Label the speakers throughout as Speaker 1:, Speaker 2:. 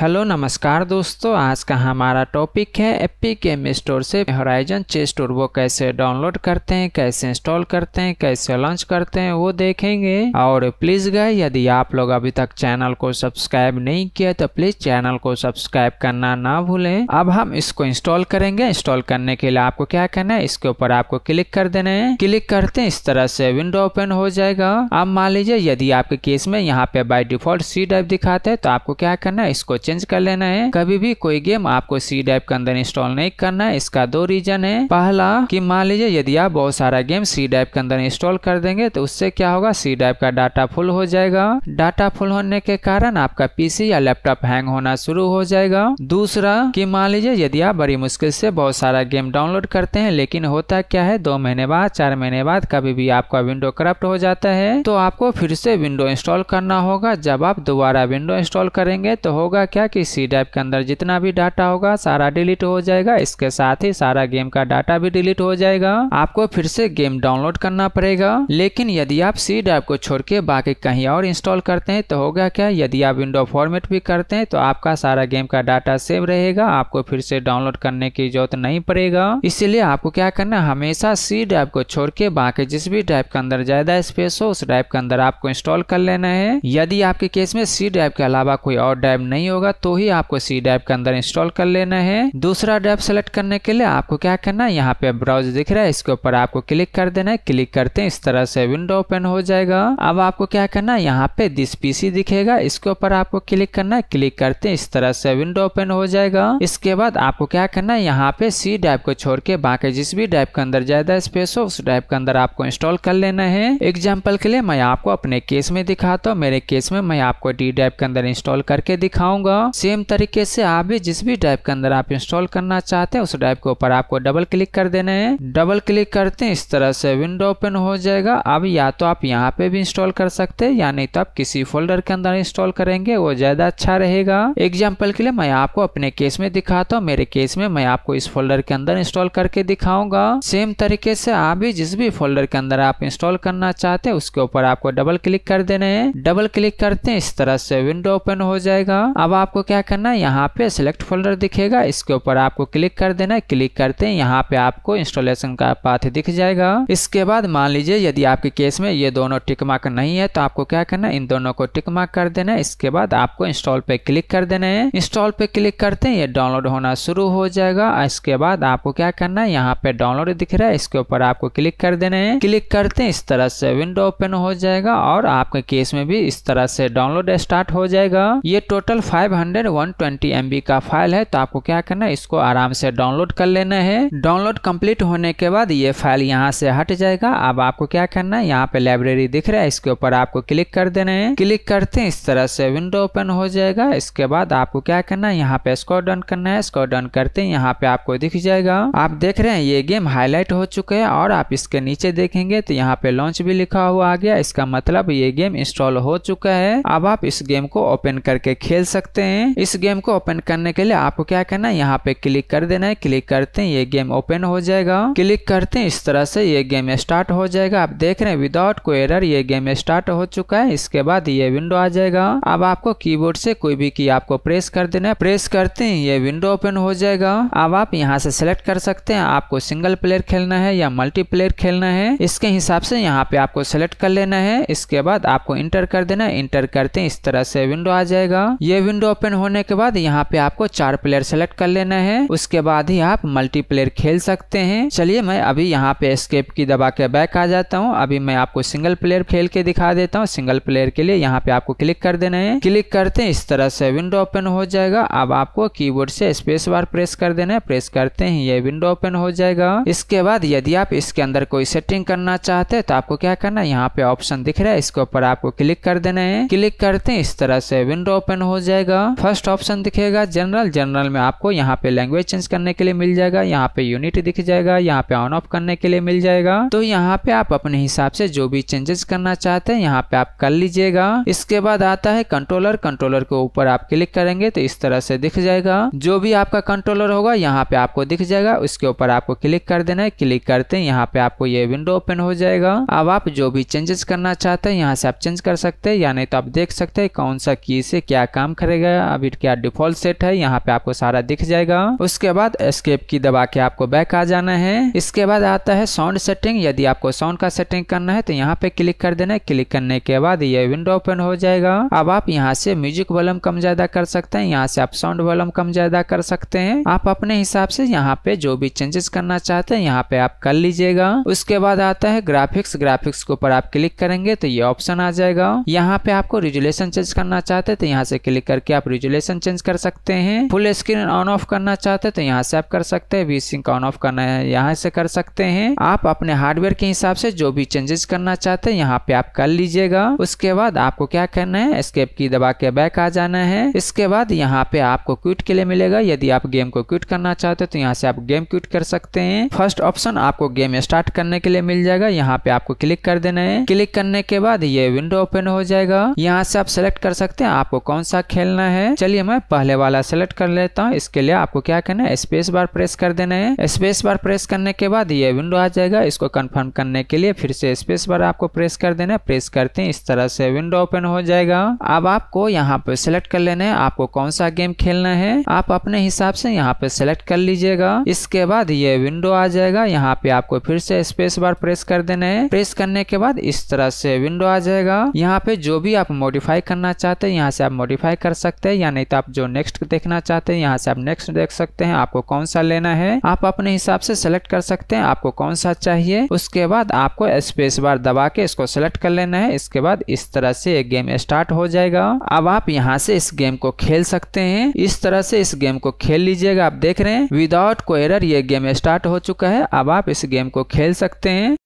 Speaker 1: hello नमस्कार दोस्तों आज का हमारा टॉपिक है के गेम स्टोर से चेस्ट स्टोर वो कैसे डाउनलोड करते हैं कैसे इंस्टॉल करते हैं कैसे लॉन्च करते हैं वो देखेंगे और प्लीज गए यदि आप लोग अभी तक चैनल को सब्सक्राइब नहीं किया तो प्लीज चैनल को सब्सक्राइब करना ना भूलें अब हम इसको इंस्टॉल करेंगे इंस्टॉल करने के लिए आपको क्या करना है इसके ऊपर आपको क्लिक कर देना है क्लिक करते हैं इस तरह से विंडो ओपन हो जाएगा अब मान लीजिए यदि आपके केस में यहाँ पे बाई डिफॉल्ट सी डाइप दिखाते हैं तो आपको क्या करना है इसको चेंज कर लेना है कभी भी कोई गेम आपको सी ड्राइव के अंदर इंस्टॉल नहीं करना है इसका दो रीजन है पहला कि मान लीजिए यदि आप बहुत सारा गेम सी ड्राइव के अंदर इंस्टॉल कर देंगे तो उससे क्या होगा सी ड्राइव का डाटा फुल हो जाएगा डाटा फुल होने के कारण आपका पीसी या लैपटॉप हैंग होना शुरू हो जाएगा दूसरा की मान लीजिए यदि आप बड़ी मुश्किल से बहुत सारा गेम डाउनलोड करते हैं लेकिन होता क्या है दो महीने बाद चार महीने बाद कभी भी आपका विंडो करप्ट हो जाता है तो आपको फिर से विंडो इंस्टॉल करना होगा जब आप दोबारा विंडो इंस्टॉल करेंगे तो होगा क्या क्या कि सी ड्राइव के अंदर जितना भी डाटा होगा सारा डिलीट हो जाएगा इसके साथ ही सारा गेम का डाटा भी डिलीट हो जाएगा आपको फिर से गेम डाउनलोड करना पड़ेगा लेकिन यदि आप सी ड्राइव को छोड़ के बाकी कहीं और इंस्टॉल करते हैं तो होगा क्या यदि आप विंडो फॉर्मेट भी करते हैं तो आपका सारा गेम का डाटा सेव रहेगा आपको फिर से डाउनलोड करने की जरूरत नहीं पड़ेगा इसलिए आपको क्या करना हमेशा सी ड्राइव को छोड़ के बाकी जिस भी ड्राइव के अंदर ज्यादा स्पेस हो उस ड्राइव के अंदर आपको इंस्टॉल कर लेना है यदि आपके केस में सी ड्राइव के अलावा कोई और ड्राइव नहीं होगा होगा तो ही आपको सी डैप के अंदर इंस्टॉल कर लेना है दूसरा डैप सेलेक्ट करने के लिए आपको क्या करना है यहाँ पे ब्राउज दिख रहा है इसके ऊपर आपको क्लिक कर देना है क्लिक करते हैं इस तरह से विंडो ओपन हो जाएगा अब आपको क्या करना है यहाँ पे दिस पीसी दिखेगा इसके ऊपर आपको क्लिक करना है क्लिक करते हैं इस तरह से विंडो ओपन हो जाएगा इसके बाद आपको क्या करना है यहाँ पे सी डैप को छोड़ के बाकी जिस भी डैप के अंदर ज्यादा स्पेस हो उस डैप के अंदर आपको इंस्टॉल कर लेना है एग्जाम्पल के लिए मैं आपको अपने केस में दिखाता हूँ मेरे केस में मैं आपको डी डैप के अंदर इंस्टॉल करके दिखाऊंगा सेम तरीके से आप भी जिस भी ड्राइव के अंदर आप इंस्टॉल करना चाहते हैं उस ड्राइव के ऊपर आपको डबल क्लिक कर देना है डबल क्लिक करते हैं इस तरह से विंडो ओपन हो जाएगा अब या तो आप यहाँ पे भी इंस्टॉल कर सकते हैं या नहीं तो आप किसी फोल्डर के अंदर इंस्टॉल करेंगे वो ज्यादा अच्छा रहेगा एग्जाम्पल के लिए मैं आपको अपने केस में दिखाता हूँ मेरे केस में मैं आपको इस फोल्डर के अंदर इंस्टॉल करके दिखाऊंगा सेम तरीके से आप भी जिस भी फोल्डर के अंदर आप इंस्टॉल करना चाहते हैं उसके ऊपर आपको डबल क्लिक कर देना है डबल क्लिक करते हैं इस तरह से विंडो ओपन हो जाएगा अब आपको क्या करना है यहाँ पे सिलेक्ट फोल्डर दिखेगा इसके ऊपर आपको क्लिक कर देना है क्लिक करते हैं यहाँ पे आपको इंस्टॉलेशन का पाथ दिख जाएगा इसके बाद मान लीजिए यदि आपके केस में ये दोनों टिक मार्क नहीं है तो आपको क्या करना है इन दोनों को टिक मार्क कर देना है इसके बाद आपको इंस्टॉल पे क्लिक कर देना है इंस्टॉल पे क्लिक करते हैं ये डाउनलोड होना शुरू हो जाएगा इसके बाद आपको क्या करना है यहाँ पे डाउनलोड दिख रहा है इसके ऊपर आपको क्लिक कर देना है क्लिक करते हैं इस तरह से विंडो ओपन हो जाएगा और आपके केस में भी इस तरह से डाउनलोड स्टार्ट हो जाएगा ये टोटल फाइव 500 120 MB का फाइल है तो आपको क्या करना है इसको आराम से डाउनलोड कर लेना है डाउनलोड कंप्लीट होने के बाद ये फाइल यहाँ से हट जाएगा अब आपको क्या करना है यहाँ पे लाइब्रेरी दिख रहा है इसके ऊपर आपको क्लिक कर देना है क्लिक करते हैं इस तरह से विंडो ओपन हो जाएगा इसके बाद आपको क्या करना है यहाँ पे स्कोर डन करना है स्कोर डन करते हैं यहाँ पे आपको दिख जाएगा आप देख रहे हैं ये गेम हाईलाइट हो चुके हैं और आप इसके नीचे देखेंगे तो यहाँ पे लॉन्च भी लिखा हुआ आ गया इसका मतलब ये गेम इंस्टॉल हो चुका है अब आप इस गेम को ओपन करके खेल सकते सकते हैं इस गेम को ओपन करने के लिए आपको क्या करना है यहाँ पे क्लिक कर देना है क्लिक करते हैं ये गेम ओपन हो जाएगा क्लिक करते हैं इस तरह से ये गेम स्टार्ट हो जाएगा आप देख रहे हैं विदाउट कोई एरर ये गेम स्टार्ट हो चुका है इसके बाद ये विंडो आ जाएगा अब आपको कीबोर्ड से कोई भी की आपको प्रेस कर देना है प्रेस करते हैं ये विंडो ओपन हो जाएगा अब आप यहाँ से सिलेक्ट कर सकते हैं आपको सिंगल प्लेयर खेलना है या मल्टीप्लेयर खेलना है इसके हिसाब से यहाँ पे आपको सेलेक्ट कर लेना है इसके बाद आपको इंटर कर देना इंटर करते हैं इस तरह से विंडो आ जाएगा ये विंडो ओपन होने के बाद यहाँ पे आपको चार प्लेयर सेलेक्ट कर लेना है उसके बाद ही आप मल्टीप्लेयर खेल सकते हैं चलिए मैं अभी यहाँ पे स्केप की दबा के बैक आ जाता हूँ अभी मैं आपको सिंगल प्लेयर खेल के दिखा देता हूँ सिंगल प्लेयर के लिए यहाँ पे आपको क्लिक कर देना है क्लिक करते हैं इस तरह से विंडो ओपन हो जाएगा अब आपको की से स्पेस बार प्रेस कर देना है प्रेस करते हैं ये विंडो ओपन हो जाएगा इसके बाद यदि आप इसके अंदर कोई सेटिंग करना चाहते हैं तो आपको क्या करना है यहाँ पे ऑप्शन दिख रहा है इसके ऊपर आपको क्लिक कर देना है क्लिक करते हैं इस तरह से विंडो ओपन हो जाएगा फर्स्ट ऑप्शन दिखेगा जनरल जनरल में आपको यहाँ पे लैंग्वेज चेंज करने के लिए मिल जाएगा यहाँ पे यूनिट दिख जाएगा यहाँ पे ऑन ऑफ करने के लिए मिल जाएगा तो यहाँ पे आप अपने हिसाब से जो भी चेंजेस करना चाहते हैं यहाँ पे आप कर लीजिएगा इसके बाद आता है कंट्रोलर कंट्रोलर के ऊपर आप क्लिक करेंगे तो इस तरह से दिख जाएगा जो भी आपका कंट्रोलर होगा यहाँ पे आपको दिख जाएगा उसके ऊपर आपको क्लिक कर देना है क्लिक करते हैं यहाँ पे आपको ये विंडो ओपन हो जाएगा अब आप जो भी चेंजेस करना चाहते हैं यहाँ से आप चेंज कर सकते हैं या नहीं तो आप देख सकते हैं कौन सा की से क्या काम करेगा अभी क्या डिफॉल्ट सेट है यहाँ पे आपको सारा दिख जाएगा उसके बाद स्केप की दबा के आपको बैक आ जाना है इसके बाद आता है साउंड सेटिंग यदि आपको साउंड का सेटिंग करना है तो यहाँ पे क्लिक कर देना है क्लिक करने के बाद ये विंडो ओपन हो जाएगा अब आप यहाँ से म्यूजिक वॉल्यूम कम ज्यादा कर सकते हैं यहाँ से आप साउंड वॉल्यूम कम ज्यादा कर सकते हैं आप अपने हिसाब से यहाँ पे जो भी चेंजेस करना चाहते हैं यहाँ पे आप कर लीजिएगा उसके बाद आता है ग्राफिक्स ग्राफिक्स के ऊपर आप क्लिक करेंगे तो ये ऑप्शन आ जाएगा यहाँ पे आपको रिजुलेशन चेंज करना चाहते हैं तो यहाँ से क्लिक करके आप रिजोल्यूशन चेंज कर सकते हैं फुल स्क्रीन ऑन ऑफ करना चाहते हैं तो यहाँ से आप कर सकते हैं वी सिंक ऑन ऑफ करना है यहाँ से कर सकते हैं आप अपने हार्डवेयर के हिसाब से जो भी चेंजेस करना चाहते हैं यहाँ पे आप कर लीजिएगा उसके बाद आपको क्या करना है स्केप की दबा के बैक आ जाना है इसके बाद यहाँ पे आपको क्विट के लिए मिलेगा यदि आप गेम को क्विट करना चाहते हैं तो यहाँ से आप गेम क्विट कर सकते हैं फर्स्ट ऑप्शन आपको गेम स्टार्ट करने के लिए मिल जाएगा यहाँ पे आपको क्लिक कर देना है क्लिक करने के बाद ये विंडो ओपन हो जाएगा यहाँ से आप सेलेक्ट कर सकते हैं आपको कौन सा खेलना है चलिए मैं पहले वाला सेलेक्ट कर लेता हूँ इसके लिए आपको क्या करना है स्पेस बार प्रेस कर देना है स्पेस बार प्रेस करने के बाद ये विंडो आ जाएगा इसको कन्फर्म करने के लिए फिर से स्पेस बार आपको प्रेस कर देना है प्रेस करते हैं इस तरह से विंडो ओपन हो जाएगा अब आपको यहाँ पे सेलेक्ट कर लेना है आपको कौन सा गेम खेलना है आप अपने हिसाब से यहाँ पे सेलेक्ट कर लीजिएगा इसके बाद ये विंडो आ जाएगा यहाँ पे आपको फिर से स्पेस बार प्रेस कर देना है प्रेस करने के बाद इस तरह से विंडो आ जाएगा यहाँ पे जो भी आप मॉडिफाई करना चाहते हैं यहाँ से आप मॉडिफाई कर सकते सकते हैं या नहीं तो आप जो नेक्स्ट देखना चाहते हैं यहाँ से आप नेक्स्ट देख सकते हैं आपको कौन सा लेना है आप अपने हिसाब से सेलेक्ट कर सकते हैं आपको कौन सा चाहिए उसके बाद आपको स्पेस बार दबा के इसको सेलेक्ट कर लेना है इसके बाद इस तरह से ये गेम स्टार्ट हो जाएगा अब आप यहाँ से इस गेम को खेल सकते हैं इस तरह से इस गेम को खेल लीजिएगा आप देख रहे हैं विदाउट को एरर ये गेम स्टार्ट हो चुका है अब आप इस गेम को खेल सकते हैं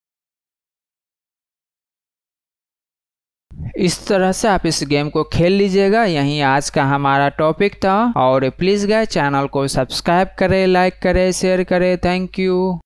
Speaker 1: इस तरह से आप इस गेम को खेल लीजिएगा यही आज का हमारा टॉपिक था और प्लीज़ गए चैनल को सब्सक्राइब करें लाइक करें शेयर करें थैंक यू